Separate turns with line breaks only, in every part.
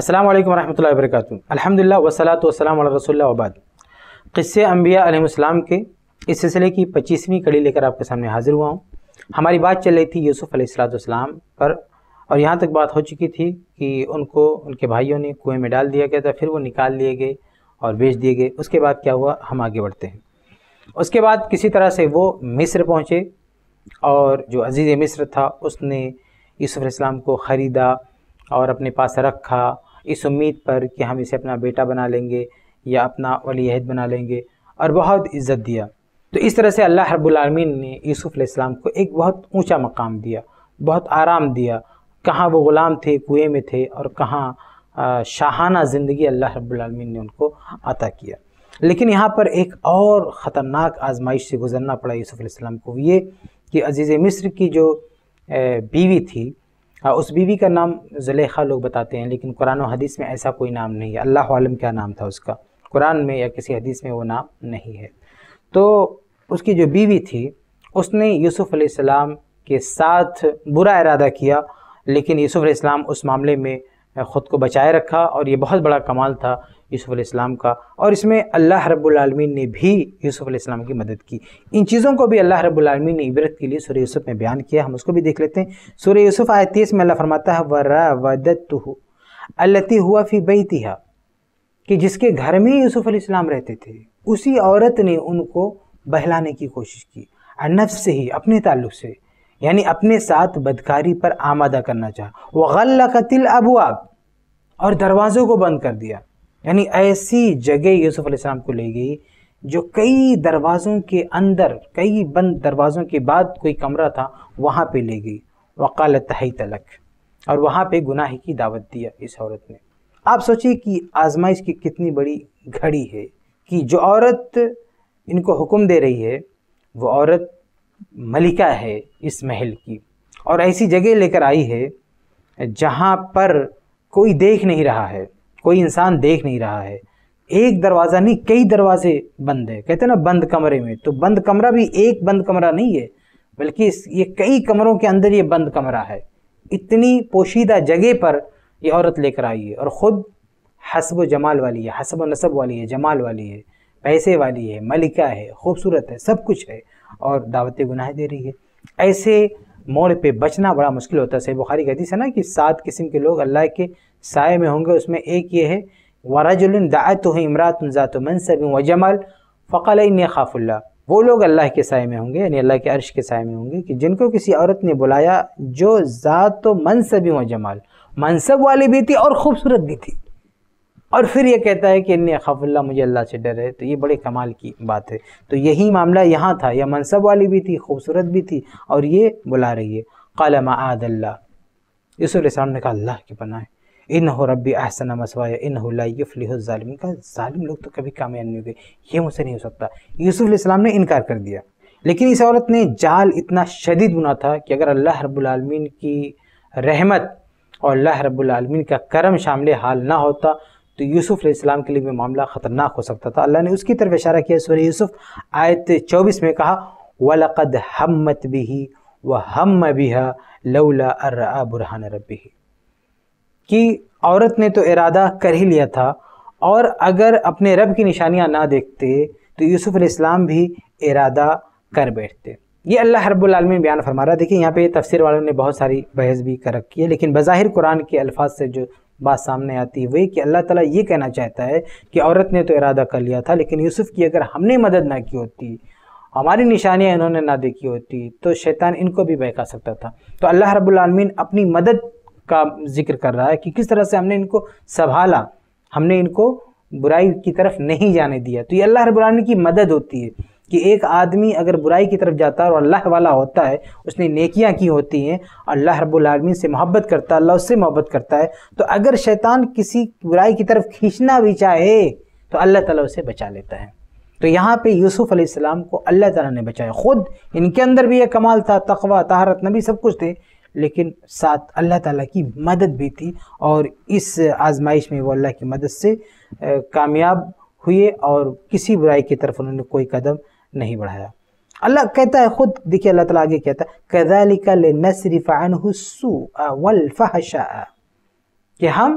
अस्सलाम वालेकुम रहमतुल्लाहि व बरकातुहू अल्हम्दुलिल्लाह वसलात वसलाम रसूल क़स्से अम्बिया अलैहिस्सलाम के इस सिलसिले की पच्चीसवीं कड़ी लेकर आपके सामने हाज़िर हुआ हूँ हमारी बात चल रही थी यूसुफ़ अलैहिस्सलाम पर और यहाँ तक बात हो चुकी थी कि उनको उनके भाइयों ने कुएँ में डाल दिया गया था फिर वो निकाल लिए गए और बेच दिए गए उसके बाद क्या हुआ हम आगे बढ़ते हैं उसके बाद किसी तरह से वो मिस्र पहुँचे और जो अजीज़ मिस्र था उसने यूसुफ़ को ख़रीदा और अपने पास रखा इस उम्मीद पर कि हम इसे अपना बेटा बना लेंगे या अपना वली बना लेंगे और बहुत इज़्ज़त दिया तो इस तरह से अल्लाह रबालमीन ने यूसुफ़ इस्लाम को एक बहुत ऊंचा मकाम दिया बहुत आराम दिया कहाँ वो ग़ुलाम थे कुएँ में थे और कहाँ शाहाना ज़िंदगी अल्लाह रबालमीन ने उनको अता किया लेकिन यहाँ पर एक और ख़तरनाक आजमाइश से गुज़रना पड़ा यूसुफ़ इस्लाम को ये कि अज़ीज़ मिस्र की जो बीवी थी हाँ, उस बीवी का नाम जुलेखा लोग बताते हैं लेकिन कुरान हदीस में ऐसा कोई नाम नहीं है अल्लाह आलम क्या नाम था उसका कुरान में या किसी हदीस में वो नाम नहीं है तो उसकी जो बीवी थी उसने यूसुफ़ के साथ बुरा इरादा किया लेकिन यूसुफ़ इस्लाम उस मामले में ख़ुद को बचाए रखा और ये बहुत बड़ा कमाल था यूसुफ़ इस्लाम का और इसमें अल्लाह रब्लमीन ने भी यूसुफ़ इस्लाम की मदद की इन चीज़ों को भी अल्लाह रब्लमीन ने इबरत के लिए सूर यूसुफ़ में बयान किया हम उसको भी देख लेते हैं सूर यूसुफ़ तीस में अल्लाह फरमाता है वर्रा वदत अल्लती हुआ फ़ी बैतिहा कि जिसके घर में यूसुफ़ इस्लाम रहते थे उसी औरत ने उनको बहलाने की कोशिश की अनफ से ही अपने ताल्लुक से यानी अपने साथ बदकारी पर आमादा करना चाहा वगल कतिल अबुआब और दरवाज़ों को बंद कर दिया यानी ऐसी जगह यूसुफ अलैहिस्सलाम को ले गई जो कई दरवाज़ों के अंदर कई बंद दरवाज़ों के बाद कोई कमरा था वहाँ पे ले गई वकालत तही तलक और वहाँ पे गुनाह की दावत दिया इस औरत ने आप सोचिए कि आजमाइश की कितनी बड़ी घड़ी है कि जो औरत इनको हुक्म दे रही है वो औरत मलिका है इस महल की और ऐसी जगह लेकर आई है जहाँ पर कोई देख नहीं रहा है कोई इंसान देख नहीं रहा है एक दरवाज़ा नहीं कई दरवाजे बंद है कहते हैं ना बंद कमरे में तो बंद कमरा भी एक बंद कमरा नहीं है बल्कि इस ये कई कमरों के अंदर ये बंद कमरा है इतनी पोशीदा जगह पर ये औरत लेकर आई है और ख़ुद हसब जमाल वाली है हसब नसब वाली है जमाल वाली है पैसे वाली है मलिका है खूबसूरत है सब कुछ है और दावत गुनाह दे रही है ऐसे मोड़ पे बचना बड़ा मुश्किल होता है सही बुखारी कहती है ना कि सात किस्म के लोग अल्लाह के साय में होंगे उसमें एक ये है वराजुल दायत हो इमरात ज़ात मनसब व जमाल फ़कल खाफुल्ला वो लोग अल्लाह के साय में होंगे यानी अल्लाह के अरश के साय में होंगे कि जिनको किसी औरत ने बुलाया जो ज़ात मनसब व जमाल मनसब वाली भी थी और ख़ूबसूरत भी थी और फिर ये कहता है कि इन खफल्ला मुझे अल्लाह से डर है तो ये बड़े कमाल की बात है तो यही मामला यहाँ था यह मनसब वाली भी थी खूबसूरत भी थी और ये बुला रही है कल मादल्ला यूसुफ़ ने कहा अल्लाह की पनाह इन हो रबी अहसन मसवा इन हो का ालिम लोग तो कभी कामयाब नहीं हुए ये मुझसे नहीं हो सकता यूसुफ़्लाम ने इनकार कर दिया लेकिन इस औरत ने जाल इतना शदीद बुना था कि अगर अल्लाह रबालमीन की रहमत और अल्लाह रबालमीन का करम शामिल हाल ना होता तो यूसुफ़ इस्लाम के लिए भी मामला ख़तरनाक हो सकता था अल्लाह ने उसकी तरफ इशारा किया सूर्य यूसुफ आयत चौबीस में कहा वलक़द हमत भी व हम बिहा लौला अर बुरहान रबी कि औरत ने तो इरादा कर ही लिया था और अगर अपने रब की निशानियां ना देखते तो यूसुफ़ इस्लाम भी इरादा कर बैठते ये अल्लाह रब्लम बयान फरमा रहा है देखिए यहाँ पे तफसीर वालों ने बहुत सारी बहस भी कर रखी है लेकिन बज़ाहिर कुरान के अल्फाज से जो बात सामने आती हुई कि अल्लाह ताला ये कहना चाहता है कि औरत ने तो इरादा कर लिया था लेकिन यूसुफ़ की अगर हमने मदद ना की होती हमारी निशानियाँ इन्होंने ना देखी होती तो शैतान इनको भी बहका सकता था तो अल्लाह रबालमीन अपनी मदद का जिक्र कर रहा है कि किस तरह से हमने इनको संभाला हमने इनको बुराई की तरफ नहीं जाने दिया तो ये अल्लाह रबालमीन की मदद होती है कि एक आदमी अगर बुराई की तरफ जाता है और अल्लाह वाला होता है उसने नेकियां की होती हैं अल्लाह रब्लमीन से मोहब्बत करता है अल्लाह उससे मोहब्बत करता है तो अगर शैतान किसी बुराई की तरफ खींचना भी चाहे तो अल्लाह ताला उसे बचा लेता है तो यहाँ पे यूसुफ़ अलैहिस्सलाम को अल्लाह ताला ने बचाया ख़ुद इनके अंदर भी यह कमाल था तकवा तहारत नबी सब कुछ थे लेकिन साथ अल्लाह ताला की मदद भी थी और इस आजमाइश में वो अल्लाह की मदद से कामयाब हुए और किसी बुराई की तरफ उन्होंने कोई कदम नहीं बढ़ाया अल्लाह कहता है ख़ुद देखिए अल्लाह तला आगे कहता है कदालिका नसरिफ़ान कि हम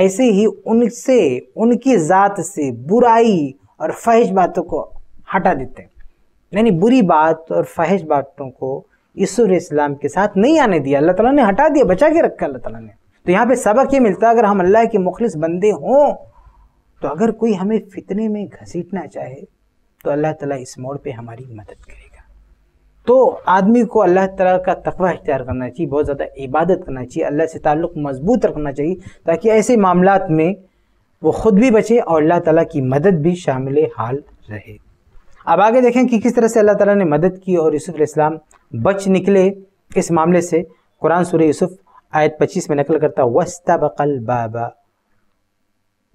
ऐसे ही उनसे उनकी ज़ात से बुराई और फहश बातों को हटा देते हैं यानी बुरी बात और फहज बातों को ईसूर इस्लाम के साथ नहीं आने दिया अल्लाह ताला ने हटा दिया बचा के रखा अल्लाह ताला ने तो यहाँ पे सबक ये मिलता है अगर हम अल्लाह के मुखलिस बंदे हों तो अगर कोई हमें फितने में घसीटना चाहे तो अल्लाह ताला इस मोड़ पे हमारी मदद करेगा तो आदमी को अल्लाह ताला का तकवा इख्तियार करना चाहिए बहुत ज़्यादा इबादत करना चाहिए अल्लाह से ताल्लुक़ मजबूत रखना चाहिए ताकि ऐसे मामला में वो ख़ुद भी बचे और अल्लाह ताली की मदद भी शामिल हाल रहे अब आगे देखें कि किस तरह से अल्लाह ताला ने मदद की और यूसुफ़ इस्लाम बच निकले इस मामले से कुरान सुर यूसुफ़ आयत 25 में नकल करता वस्ता बकल बाबा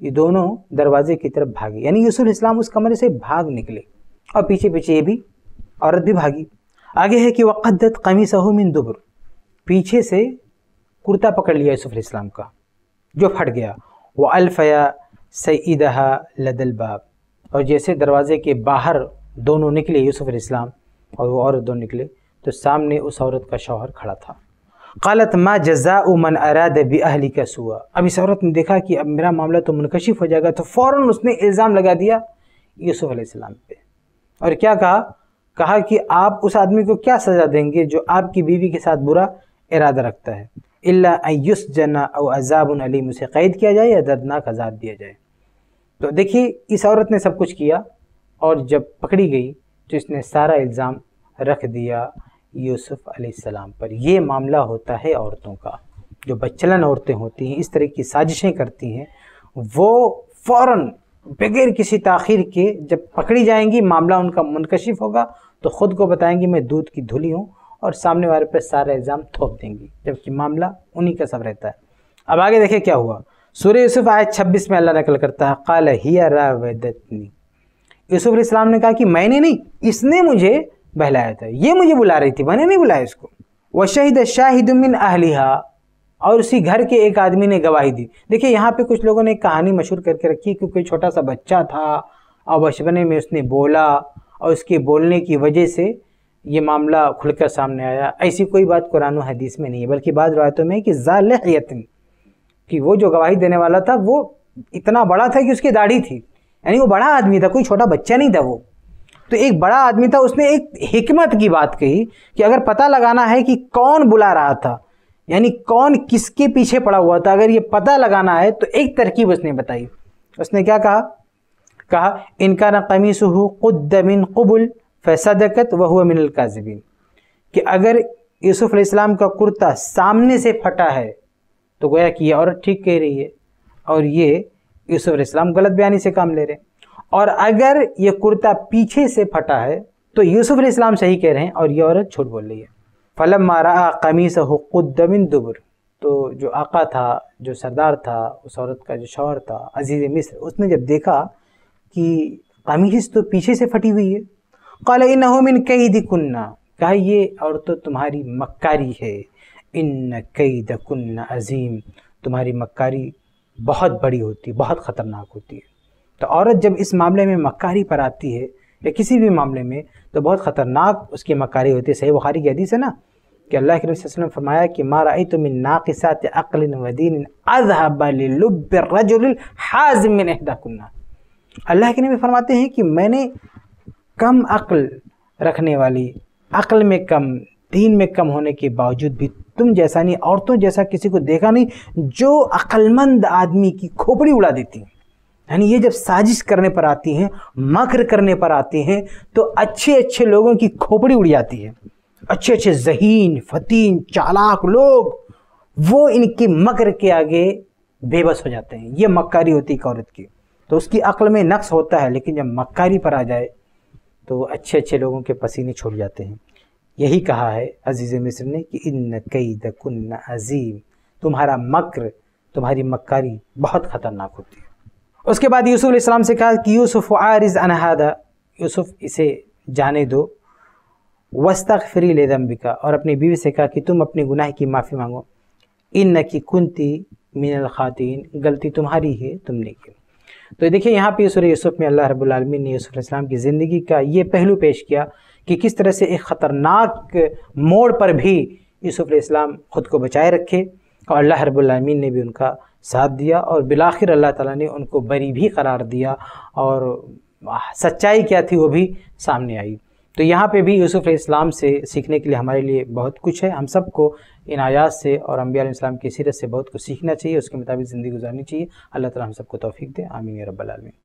ये दोनों दरवाजे की तरफ भागे यानी यूसुफ इस्लाम उस कमरे से भाग निकले और पीछे पीछे ये भी औरत भी भागी आगे है कि वक़दत कमी मिन दुबर पीछे से कुर्ता पकड़ लिया यूसुफ इस्लाम का जो फट गया वह अलफ़या सईदहा लदलबाब और जैसे दरवाजे के बाहर दोनों निकले यूसुफ इस्लाम और वो औरत दोनों निकले तो सामने उस औरत का शौहर खड़ा था कालत माँ जजा उमन अराद बी अहली का सुआ अब इस औरत ने देखा कि अब मेरा मामला तो मुनकशिफ हो जाएगा तो फ़ौर उसने इल्ज़ाम लगा दिया यूसुफ़ अलैहिस्सलाम पे और क्या कहा कहा कि आप उस आदमी को क्या सज़ा देंगे जो आपकी बीवी के साथ बुरा इरादा रखता है इल्ला अयुस जना और अजाब उसे कैद किया जाए या दर्दनाक अजाब दिया जाए तो देखिए इस औरत ने सब कुछ किया और जब पकड़ी गई तो इसने सारा इल्ज़ाम रख दिया यूसुफ अलैहिस्सलाम पर यह मामला होता है औरतों का जो बच्चलन औरतें होती हैं इस तरह की साजिशें करती हैं वो फ़ौर बगैर किसी तखिर के जब पकड़ी जाएंगी मामला उनका मुनकशिफ होगा तो ख़ुद को बताएंगी मैं दूध की धुली हूँ और सामने वाले पर सारा इल्ज़ाम थोप देंगी जबकि मामला उन्हीं का सब रहता है अब आगे देखें क्या हुआ सूर्य यूसुफ आयत छब्बीस में अल्लाह नकल करता है काल ही रावदतनी यूसुफ इस्लाम ने कहा कि मैंने नहीं इसने मुझे बहलाया था ये मुझे बुला रही थी मैंने नहीं बुलाया इसको व शहीद शाहिदमिन अहलिहा और उसी घर के एक आदमी ने गवाही दी देखिए यहाँ पे कुछ लोगों ने कहानी मशहूर करके रखी क्योंकि छोटा सा बच्चा था और बचपने में उसने बोला और उसके बोलने की वजह से ये मामला खुलकर सामने आया ऐसी कोई बात कुरान हदीस में नहीं है बल्कि बात रवायतों में कि ज़ालहयतिन कि वो जो गवाही देने वाला था वो इतना बड़ा था कि उसकी दाढ़ी थी यानी वो बड़ा आदमी था कोई छोटा बच्चा नहीं था वो तो एक बड़ा आदमी था उसने एक हिकमत की बात कही कि अगर पता लगाना है कि कौन बुला रहा था यानी कौन किसके पीछे पड़ा हुआ था अगर ये पता लगाना है तो एक तरकीब उसने बताई उसने क्या कहा कहा इनका न कमीस हो खुद मिन कबुल दकत व हुआ मिनल काजबिन कि अगर यूसुफ़ इस्लाम का कुर्ता सामने से फटा है तो गोया कि यह औरत ठीक कह रही है और ये यूसुफ़ इस्लाम गलत बयानी से काम ले रहे हैं और अगर ये कुर्ता पीछे से फटा है तो यूसुफ इस्लाम सही कह रहे हैं और ये औरत छोट बोल रही है फलम मारा कमीस हुदमिन दुबर तो जो आका था जो सरदार था उस औरत का जो शौहर था अजीज़ मिस्र उसने जब देखा कि कमीज तो पीछे से फटी हुई है कल इन कई दिकुन्ना कहा ये और तो तुम्हारी मक्कारी है इन कई दकुन्ना अजीम तुम्हारी मक्कारी बहुत बड़ी होती बहुत ख़तरनाक होती है तो औरत जब इस मामले में मकारी पर आती है या किसी भी मामले में तो बहुत ख़तरनाक उसकी मकारी होती है सही बुखारी की हदीस है ना कि अल्लाह के रसम फरमाया कि मारा तुम नाकसात अकल वदीन अजहबाजुलहाजमकुन्ना अल्लाह के नबी फरमाते हैं कि मैंने कम अक्ल रखने वाली अक्ल में कम दीन में कम होने के बावजूद भी तुम जैसा नहीं औरतों जैसा किसी को देखा नहीं जो अक्लमंद आदमी की खोपड़ी उड़ा देती हैं यानी ये जब साजिश करने पर आती हैं मकर करने पर आते हैं तो अच्छे अच्छे लोगों की खोपड़ी उड़ जाती है अच्छे अच्छे जहीन फतीन चालाक लोग वो इनके मकर के आगे बेबस हो जाते हैं ये मक्कारी होती है औरत की तो उसकी अक्ल में नक्स होता है लेकिन जब मक्कारी पर आ जाए तो अच्छे अच्छे लोगों के पसीने छोड़ जाते हैं यही कहा है अजीज़ मिस्र ने कि इन कई दकुन अजीम तुम्हारा मकर तुम्हारी मक्कारी बहुत ख़तरनाक होती है उसके बाद यूसुफ इस्लाम से कहा कि यूसुफ इज़ अनहदा यूसुफ इसे जाने दो वस्तक फ्री ले दम्बिका और अपनी बीवी से कहा कि तुम अपने गुनाह की माफ़ी मांगो इन न की कुंती मिनल ख़ातिन गलती तुम्हारी है तुमने की तो देखिए यहाँ पे सूर्य यूसुफ में अल्लाह रबालमी ने यूसुफ इस्लाम की ज़िंदगी का ये पहलू पेश किया कि किस तरह से एक ख़तरनाक मोड़ पर भी यूसुफ इस्लाम ख़ुद को बचाए रखे और अल्लाह रबालमीन ने भी उनका साथ दिया और बिलाखिर अल्लाह ताला ने उनको बरी भी करार दिया और सच्चाई क्या थी वो भी सामने आई तो यहाँ पे भी यूसुफ इस्लाम से सीखने के लिए हमारे लिए बहुत कुछ है हम सबको इन आयात से और इस्लाम की सीरत से बहुत कुछ सीखना चाहिए उसके मुताबिक ज़िंदगी गुजारनी चाहिए अल्लाह ताला हम सबको तौफीक दे आमीन आलमी